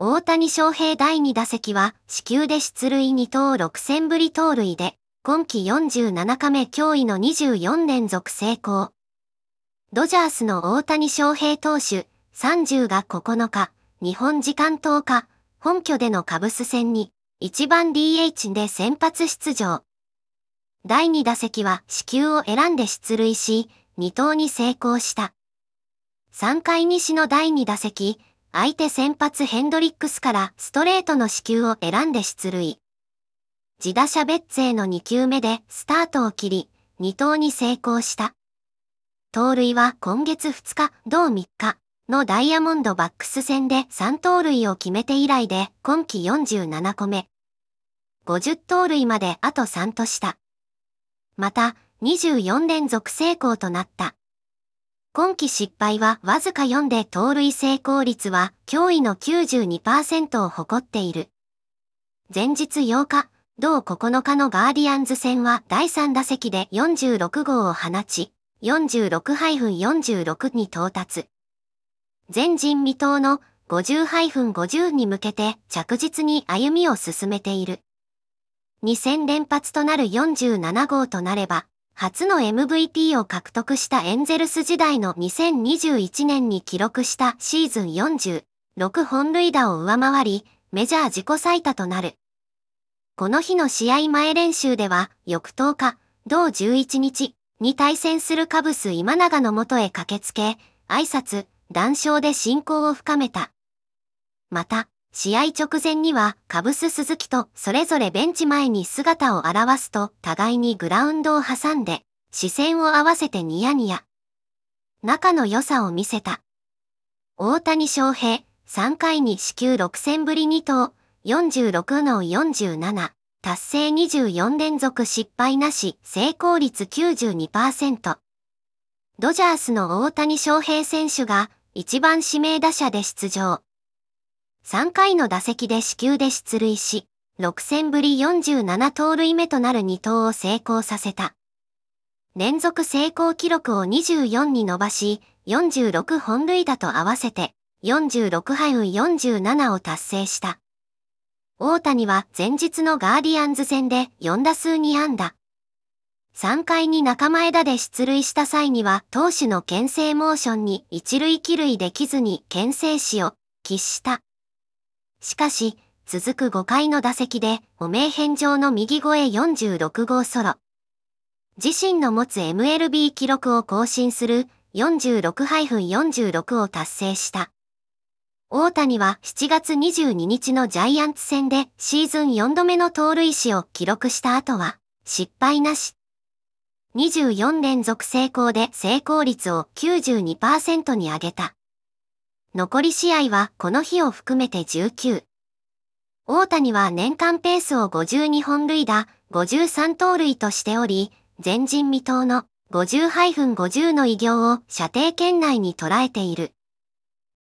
大谷翔平第2打席は、死球で出塁2等6戦ぶり盗塁で、今季47カ目驚異の24連続成功。ドジャースの大谷翔平投手、30が9日、日本時間10日、本拠でのカブス戦に、1番 DH で先発出場。第2打席は死球を選んで出塁し、2等に成功した。3回西の第2打席、相手先発ヘンドリックスからストレートの死球を選んで出塁。自打者ベッツェの2球目でスタートを切り、2投に成功した。盗塁は今月2日、同3日のダイヤモンドバックス戦で3盗塁を決めて以来で今季47個目。50盗塁まであと3とした。また、24連続成功となった。今季失敗はわずか4で盗塁成功率は驚異の92%を誇っている。前日8日、同9日のガーディアンズ戦は第3打席で46号を放ち、46-46に到達。前人未到の50-50に向けて着実に歩みを進めている。2戦連発となる47号となれば、初の MVP を獲得したエンゼルス時代の2021年に記録したシーズン46本塁打を上回り、メジャー自己最多となる。この日の試合前練習では、翌10日、同11日に対戦するカブス今永の元へ駆けつけ、挨拶、談笑で進行を深めた。また、試合直前にはカブス鈴木とそれぞれベンチ前に姿を現すと互いにグラウンドを挟んで視線を合わせてニヤニヤ。仲の良さを見せた。大谷翔平、3回に死球6戦ぶり2投、46の47、達成24連続失敗なし、成功率92%。ドジャースの大谷翔平選手が一番指名打者で出場。3回の打席で死球で出塁し、6戦ぶり47盗塁目となる2投を成功させた。連続成功記録を24に伸ばし、46本塁打と合わせて、46敗47を達成した。大谷は前日のガーディアンズ戦で4打数2安打。3回に仲間枝で出塁した際には投手の牽制モーションに一塁帰塁できずに牽制死を喫した。しかし、続く5回の打席で、お名返上の右越え46号ソロ。自身の持つ MLB 記録を更新する46-46 46を達成した。大谷は7月22日のジャイアンツ戦でシーズン4度目の盗塁死を記録した後は失敗なし。24連続成功で成功率を92%に上げた。残り試合はこの日を含めて19。大谷は年間ペースを52本塁打、53盗塁としており、前人未到の50-50の偉業を射程圏内に捉えている。